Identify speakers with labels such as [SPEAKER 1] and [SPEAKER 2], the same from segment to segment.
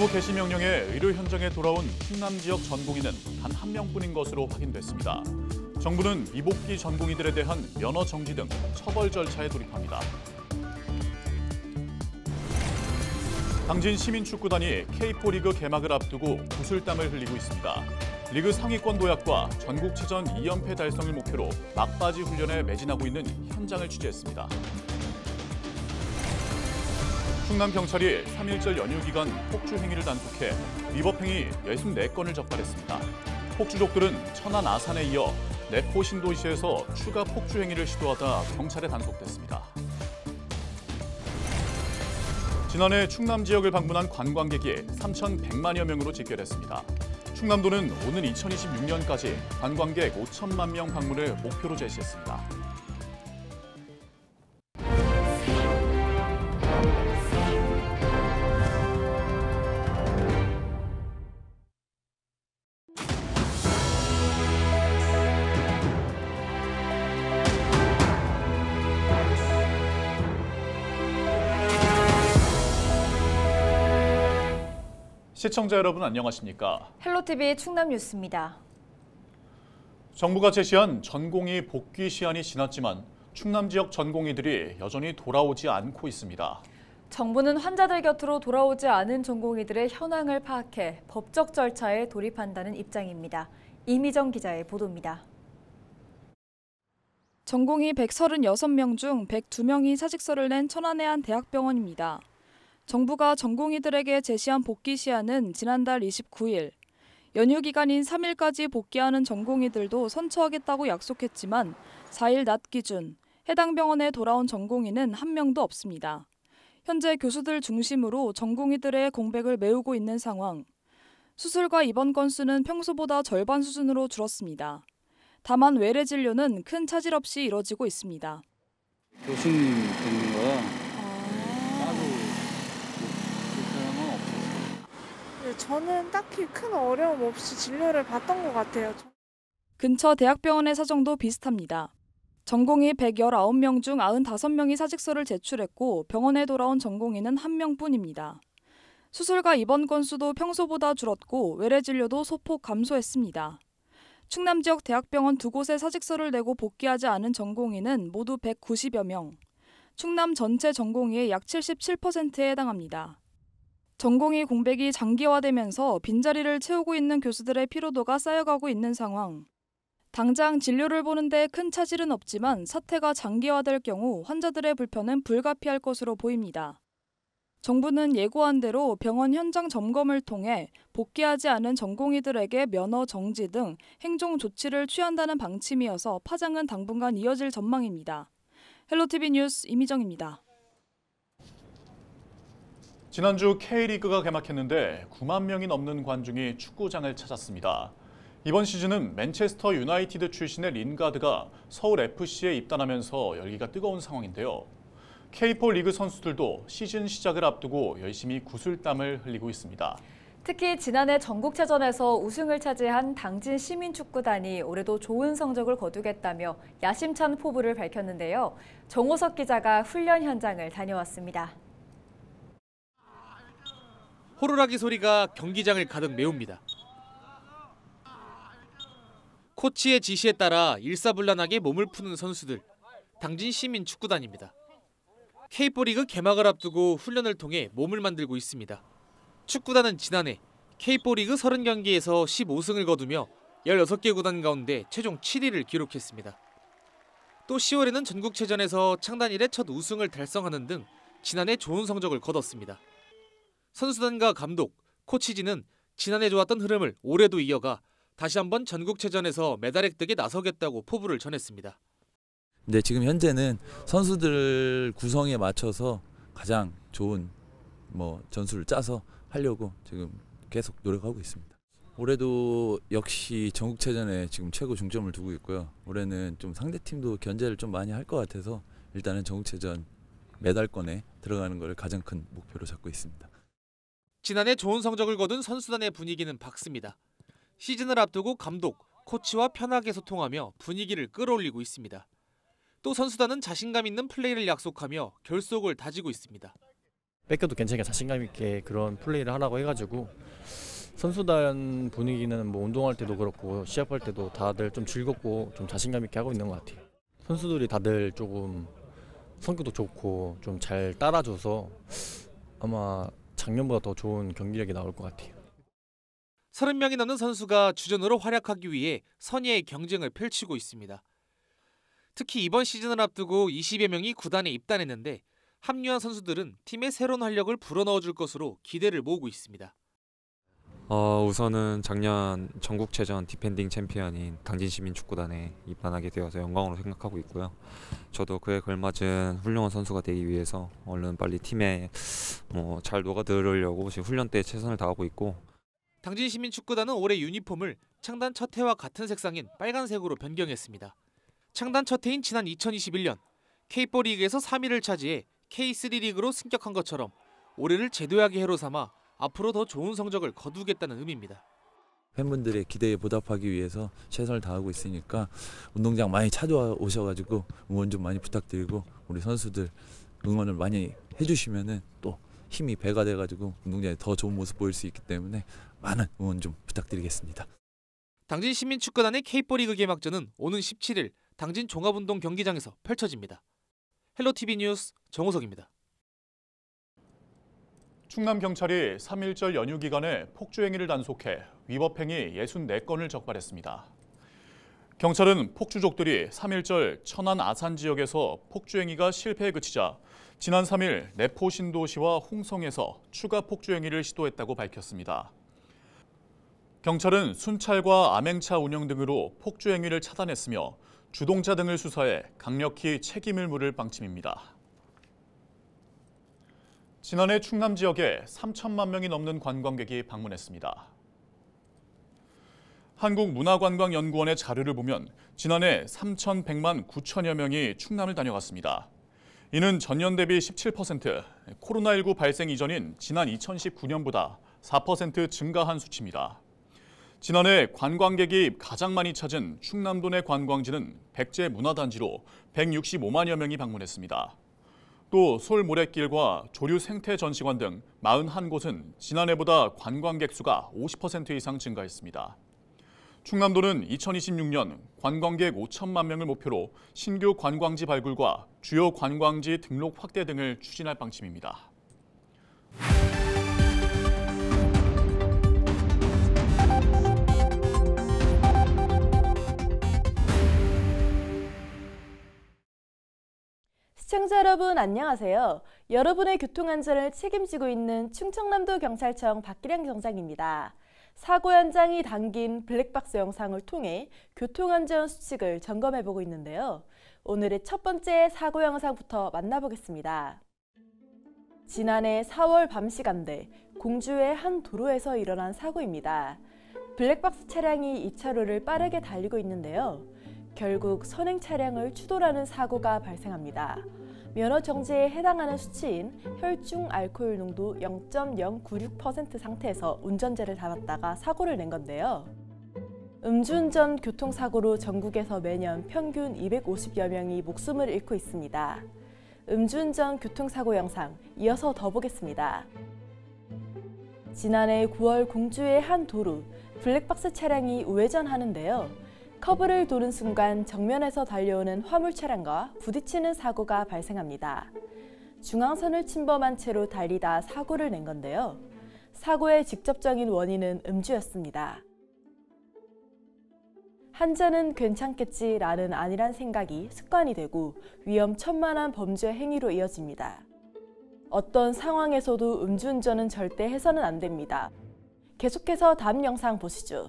[SPEAKER 1] 근무 뭐 개시 명령에 의료 현장에 돌아온 충남 지역 전공인은단 한 명뿐인 것으로 확인됐습니다. 정부는 미복귀 전공의들에 대한 면허 정지 등 처벌 절차에 돌입합니다. 당진 시민축구단이 K4리그 개막을 앞두고 구슬땀을 흘리고 있습니다. 리그 상위권 도약과 전국체전 2연패 달성을 목표로 막바지 훈련에 매진하고 있는 현장을 취재했습니다. 충남 경찰이 3일절 연휴 기간 폭주 행위를 단속해 위법 행위 64건을 적발했습니다. 폭주족들은 천안 아산에 이어 내포 신도시에서 추가 폭주 행위를 시도하다 경찰에 단속됐습니다. 지난해 충남 지역을 방문한 관광객이 3,100만여 명으로 집결했습니다. 충남도는 오는 2026년까지 관광객 5천만 명 방문을 목표로 제시했습니다. 시청자 여러분 안녕하십니까?
[SPEAKER 2] 헬로TV 충남 뉴스입니다.
[SPEAKER 1] 정부가 제시한 전공이 복귀 시한이 지났지만 충남 지역 전공의들이 여전히 돌아오지 않고 있습니다.
[SPEAKER 2] 정부는 환자들 곁으로 돌아오지 않은 전공의들의 현황을 파악해 법적 절차에 돌입한다는 입장입니다. 이미정 기자의 보도입니다.
[SPEAKER 3] 전공의 136명 중 102명이 사직서를 낸 천안의 한 대학병원입니다. 정부가 전공의들에게 제시한 복귀 시한은 지난달 29일. 연휴 기간인 3일까지 복귀하는 전공의들도 선처하겠다고 약속했지만 4일 낮 기준 해당 병원에 돌아온 전공의는 한 명도 없습니다. 현재 교수들 중심으로 전공의들의 공백을 메우고 있는 상황. 수술과 입원 건수는 평소보다 절반 수준으로 줄었습니다. 다만 외래 진료는 큰 차질 없이 이뤄지고 있습니다. 교수님 듣는 거야. 네, 저는 딱히 큰 어려움 없이 진료를 받던 것 같아요. 근처 대학병원의 사정도 비슷합니다. 전공의 119명 중 95명이 사직서를 제출했고 병원에 돌아온 전공의는 1명뿐입니다. 수술과 입원 건수도 평소보다 줄었고 외래 진료도 소폭 감소했습니다. 충남 지역 대학병원 두 곳에 사직서를 내고 복귀하지 않은 전공의는 모두 190여 명. 충남 전체 전공의의 약 77%에 해당합니다. 전공이 공백이 장기화되면서 빈자리를 채우고 있는 교수들의 피로도가 쌓여가고 있는 상황. 당장 진료를 보는데 큰 차질은 없지만 사태가 장기화될 경우 환자들의 불편은 불가피할 것으로 보입니다. 정부는 예고한 대로 병원 현장 점검을 통해 복귀하지 않은 전공의들에게 면허 정지 등 행정 조치를 취한다는 방침이어서 파장은 당분간 이어질 전망입니다. 헬로티비 뉴스 이미정입니다.
[SPEAKER 1] 지난주 K리그가 개막했는데 9만 명이 넘는 관중이 축구장을 찾았습니다. 이번 시즌은 맨체스터 유나이티드 출신의 린가드가 서울 FC에 입단하면서 열기가 뜨거운 상황인데요. K4 리그 선수들도 시즌 시작을 앞두고 열심히 구슬땀을 흘리고 있습니다.
[SPEAKER 2] 특히 지난해 전국체전에서 우승을 차지한 당진 시민축구단이 올해도 좋은 성적을 거두겠다며 야심찬 포부를 밝혔는데요. 정호석 기자가 훈련 현장을 다녀왔습니다.
[SPEAKER 4] 호루라기 소리가 경기장을 가득 메웁니다. 코치의 지시에 따라 일사불란하게 몸을 푸는 선수들. 당진 시민 축구단입니다. K포리그 개막을 앞두고 훈련을 통해 몸을 만들고 있습니다. 축구단은 지난해 K포리그 30경기에서 15승을 거두며 16개 구단 가운데 최종 7위를 기록했습니다. 또 10월에는 전국체전에서 창단 일의첫 우승을 달성하는 등 지난해 좋은 성적을 거뒀습니다. 선수단과 감독, 코치진은 지난해 좋았던 흐름을 올해도 이어가 다시 한번 전국체전에서 메달 획득에 나서겠다고 포부를 전했습니다. 근데 네, 지금 현재는 선수들 구성에 맞춰서 가장 좋은 뭐 전술을 짜서 하려고 지금 계속 노력하고 있습니다. 올해도 역시 전국체전에 지금 최고 중점을 두고 있고요. 올해는 좀 상대팀도 견제를 좀 많이 할 것 같아서 일단은 전국체전 메달권에 들어가는 것을 가장 큰 목표로 잡고 있습니다. 지난해 좋은 성적을 거둔 선수단의 분위기는 밝습니다. 시즌을 앞두고 감독, 코치와 편하게 소통하며 분위기를 끌어올리고 있습니다. 또 선수단은 자신감 있는 플레이를 약속하며 결속을 다지고 있습니다.
[SPEAKER 1] 뺏겨도 괜찮게 자신감 있게 그런 플레이를 하라고 해가지고 선수단 분위기는 뭐 운동할 때도 그렇고 시합할 때도 다들 좀 즐겁고 좀 자신감 있게 하고 있는 것 같아요.
[SPEAKER 4] 선수들이 다들 조금 성격도 좋고 좀 잘 따라줘서
[SPEAKER 1] 아마 작년보다 더 좋은 경기력이 나올 것 같아요.
[SPEAKER 4] 30명이 넘는 선수가 주전으로 활약하기 위해 선의의 경쟁을 펼치고 있습니다. 특히 이번 시즌을 앞두고 20여 명이 구단에 입단했는데 합류한 선수들은 팀의 새로운 활력을 불어넣어줄 것으로 기대를 모으고 있습니다. 어, 우선은 작년 전국체전 디펜딩 챔피언인 당진시민 축구단에 입단하게 되어서 영광으로 생각하고 있고요. 저도 그에 걸맞은 훌륭한 선수가 되기 위해서 얼른 빨리 팀에 뭐잘 녹아들으려고 지금 훈련 때 최선을 다하고 있고 당진시민 축구단은 올해 유니폼을 창단 첫 해와 같은 색상인 빨간색으로 변경했습니다. 창단 첫 해인 지난 2021년 K4리그에서 3위를 차지해 K3리그로 승격한 것처럼 올해를 제도약의 해로 삼아 앞으로 더 좋은 성적을 거두겠다는 의미입니다. 팬분들의 기대에 보답하기 위해서 최선을 다하고 있으니까 운동장 많이 찾아오셔가지고 응원 좀 많이 부탁드리고 우리 선수들 응원을 많이 해주시면은 또 힘이 배가 돼가지고 운동장에 더 좋은 모습 보일 수 있기 때문에 많은 응원 좀 부탁드리겠습니다. 당진 시민축구단의 K포리그 개막전은 오는 17일 당진 종합운동
[SPEAKER 1] 경기장에서 펼쳐집니다. 헬로TV 뉴스 정호석입니다. 충남 경찰이 3.1절 연휴 기간에 폭주 행위를 단속해 위법 행위 64건을 적발했습니다. 경찰은 폭주족들이 3.1절 천안 아산 지역에서 폭주 행위가 실패에 그치자 지난 3일 내포 신도시와 홍성에서 추가 폭주 행위를 시도했다고 밝혔습니다. 경찰은 순찰과 암행차 운영 등으로 폭주 행위를 차단했으며 주동차 등을 수사해 강력히 책임을 물을 방침입니다. 지난해 충남 지역에 3천만 명이 넘는 관광객이 방문했습니다. 한국문화관광연구원의 자료를 보면 지난해 3,100만 9천여 명이 충남을 다녀갔습니다. 이는 전년 대비 17%, 코로나19 발생 이전인 지난 2019년보다 4% 증가한 수치입니다. 지난해 관광객이 가장 많이 찾은 충남도 내 관광지는 백제문화단지로 165만여 명이 방문했습니다. 또 서울 모래길과 조류 생태 전시관 등 41곳은 지난해보다 관광객 수가 50% 이상 증가했습니다. 충남도는 2026년 관광객 5천만 명을 목표로 신규 관광지 발굴과 주요 관광지 등록 확대 등을 추진할 방침입니다.
[SPEAKER 5] 시청자 여러분 안녕하세요. 여러분의 교통안전을 책임지고 있는 충청남도 경찰청 박기량 경장입니다. 사고 현장이 담긴 블랙박스 영상을 통해 교통안전 수칙을 점검해보고 있는데요. 오늘의 첫 번째 사고 영상부터 만나보겠습니다. 지난해 4월 밤 시간대 공주의 한 도로에서 일어난 사고입니다. 블랙박스 차량이 2차로를 빠르게 달리고 있는데요. 결국 선행 차량을 추돌하는 사고가 발생합니다. 면허 정지에 해당하는 수치인 혈중 알코올 농도 0.096% 상태에서 운전자를 잡았다가 사고를 낸 건데요. 음주운전 교통사고로 전국에서 매년 평균 250여 명이 목숨을 잃고 있습니다. 음주운전 교통사고 영상 이어서 더 보겠습니다. 지난해 9월 공주의 한 도로 블랙박스 차량이 우회전하는데요. 커브를 도는 순간 정면에서 달려오는 화물 차량과 부딪히는 사고가 발생합니다. 중앙선을 침범한 채로 달리다 사고를 낸 건데요. 사고의 직접적인 원인은 음주였습니다. 한 잔은 괜찮겠지라는 아니란 생각이 습관이 되고 위험천만한 범죄 행위로 이어집니다. 어떤 상황에서도 음주운전은 절대 해서는 안 됩니다. 계속해서 다음 영상 보시죠.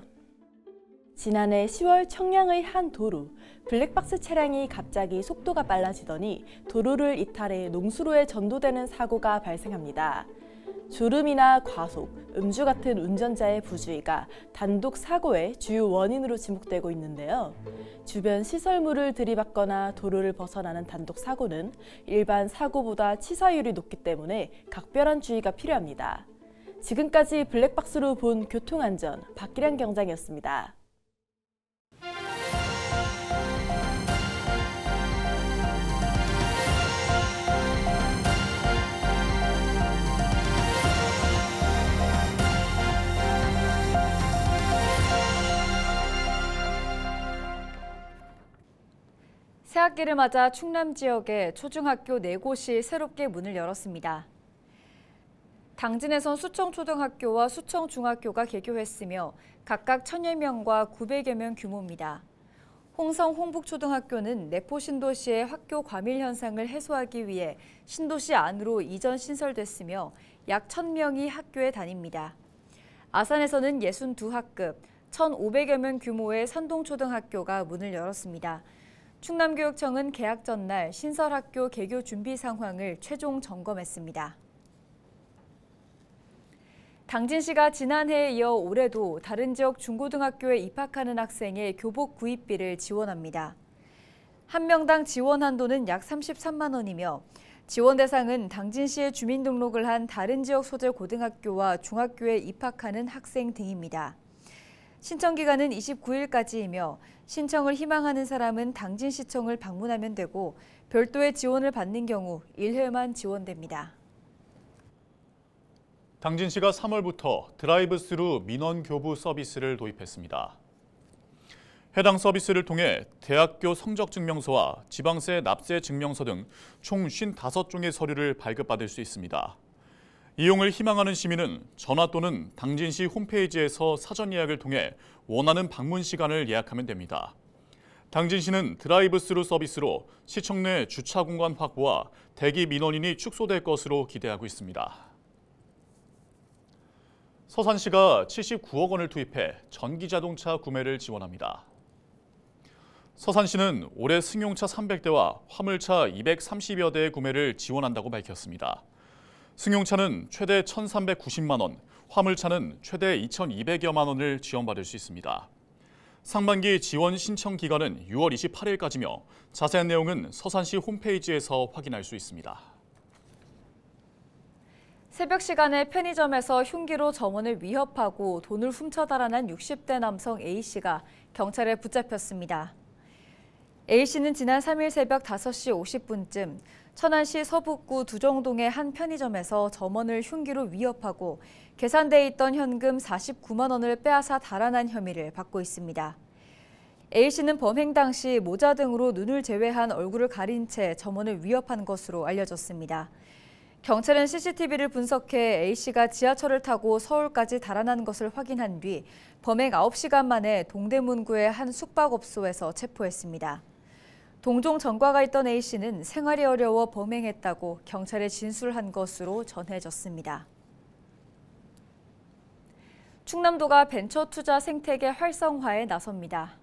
[SPEAKER 5] 지난해 10월 청량의 한 도로 블랙박스 차량이 갑자기 속도가 빨라지더니 도로를 이탈해 농수로에 전도되는 사고가 발생합니다. 졸음이나 과속, 음주 같은 운전자의 부주의가 단독 사고의 주요 원인으로 지목되고 있는데요. 주변 시설물을 들이받거나 도로를 벗어나는 단독 사고는 일반 사고보다 치사율이 높기 때문에 각별한 주의가 필요합니다. 지금까지 블랙박스로 본 교통안전 박기량 경장이었습니다.
[SPEAKER 2] 새학기를 맞아 충남 지역의 초중학교 4곳이 새롭게 문을 열었습니다. 당진에선 수청초등학교와 수청중학교가 개교했으며 각각 1여 명과 900여 명 규모입니다. 홍성 홍북초등학교는 내포 신도시의 학교 과밀 현상을 해소하기 위해 신도시 안으로 이전 신설됐으며 약 1,000명이 학교에 다닙니다. 아산에서는 62학급, 1,500여 명 규모의 산동초등학교가 문을 열었습니다. 충남교육청은 개학 전날 신설학교 개교 준비 상황을 최종 점검했습니다. 당진 씨가 지난해에 이어 올해도 다른 지역 중고등학교에 입학하는 학생의 교복 구입비를 지원합니다. 한 명당 지원 한도는 약 33만 원이며 지원 대상은 당진시의 주민등록을 한 다른 지역 소재 고등학교와 중학교에 입학하는 학생 등입니다. 신청 기간은 29일까지이며 신청을 희망하는 사람은 당진 시청을 방문하면 되고 별도의 지원을 받는 경우 1회만 지원됩니다.
[SPEAKER 1] 당진시가 3월부터 드라이브스루 민원 교부 서비스를 도입했습니다. 해당 서비스를 통해 대학교 성적 증명서와 지방세 납세 증명서 등 총 55종의 서류를 발급받을 수 있습니다. 이용을 희망하는 시민은 전화 또는 당진시 홈페이지에서 사전 예약을 통해 원하는 방문 시간을 예약하면 됩니다. 당진시는 드라이브스루 서비스로 시청 내 주차 공간 확보와 대기 민원인이 축소될 것으로 기대하고 있습니다. 서산시가 79억 원을 투입해 전기자동차 구매를 지원합니다. 서산시는 올해 승용차 300대와 화물차 230여 대의 구매를 지원한다고 밝혔습니다. 승용차는 최대 1,390만 원, 화물차는 최대 2,200여만 원을 지원받을 수 있습니다. 상반기 지원 신청 기간은 6월 28일까지며 자세한 내용은 서산시 홈페이지에서 확인할 수 있습니다.
[SPEAKER 2] 새벽 시간에 편의점에서 흉기로 점원을 위협하고 돈을 훔쳐 달아난 60대 남성 A씨가 경찰에 붙잡혔습니다. A씨는 지난 3일 새벽 5시 50분쯤 천안시 서북구 두정동의 한 편의점에서 점원을 흉기로 위협하고 계산돼 있던 현금 49만 원을 빼앗아 달아난 혐의를 받고 있습니다. A씨는 범행 당시 모자 등으로 눈을 제외한 얼굴을 가린 채 점원을 위협한 것으로 알려졌습니다. 경찰은 CCTV를 분석해 A씨가 지하철을 타고 서울까지 달아난 것을 확인한 뒤 범행 9시간 만에 동대문구의 한 숙박업소에서 체포했습니다. 동종 전과가 있던 A씨는 생활이 어려워 범행했다고 경찰에 진술한 것으로 전해졌습니다. 충남도가 벤처 투자 생태계 활성화에 나섭니다.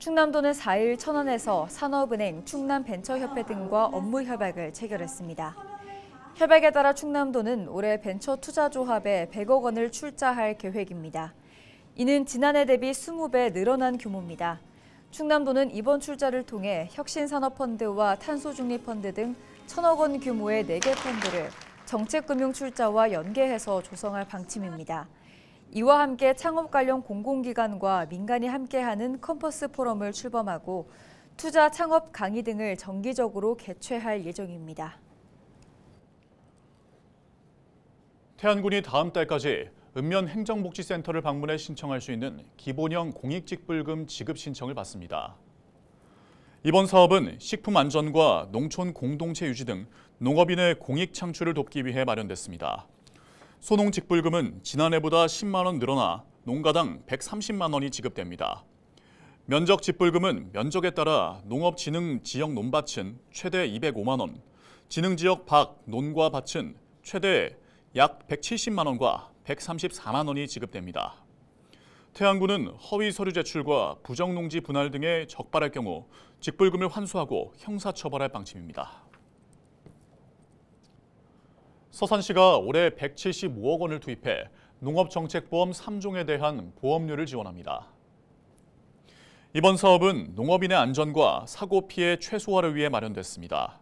[SPEAKER 2] 충남도는 4일 천안에서 산업은행, 충남벤처협회 등과 업무 협약을 체결했습니다. 협약에 따라 충남도는 올해 벤처 투자 조합에 100억 원을 출자할 계획입니다. 이는 지난해 대비 20배 늘어난 규모입니다. 충남도는 이번 출자를 통해 혁신산업펀드와 탄소중립펀드 등 천억 원 규모의 4개 펀드를 정책금융출자와 연계해서 조성할 방침입니다. 이와 함께 창업 관련 공공기관과 민간이 함께하는 컴퍼스 포럼을 출범하고 투자 창업 강의 등을 정기적으로 개최할 예정입니다.
[SPEAKER 1] 태안군이 다음 달까지 읍면 행정복지센터를 방문해 신청할 수 있는 기본형 공익직불금 지급 신청을 받습니다. 이번 사업은 식품 안전과 농촌 공동체 유지 등 농업인의 공익 창출을 돕기 위해 마련됐습니다. 소농 직불금은 지난해보다 10만 원 늘어나 농가당 130만 원이 지급됩니다. 면적 직불금은 면적에 따라 농업진흥 지역 논밭은 최대 205만 원, 진흥지역 밖 논과 밭은 최대 약 170만 원과 134만 원이 지급됩니다. 태양군은 허위 서류 제출과 부정농지 분할 등에 적발할 경우 직불금을 환수하고 형사처벌할 방침입니다. 서산시가 올해 175억 원을 투입해 농업정책보험 3종에 대한 보험료를 지원합니다. 이번 사업은 농업인의 안전과 사고 피해 최소화를 위해 마련됐습니다.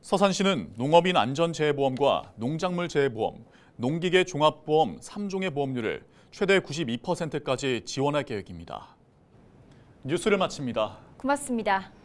[SPEAKER 1] 서산시는 농업인 안전재해보험과 농작물재해보험, 농기계 종합보험 3종의 보험료를 최대 92%까지 지원할 계획입니다. 뉴스를 마칩니다.
[SPEAKER 2] 고맙습니다.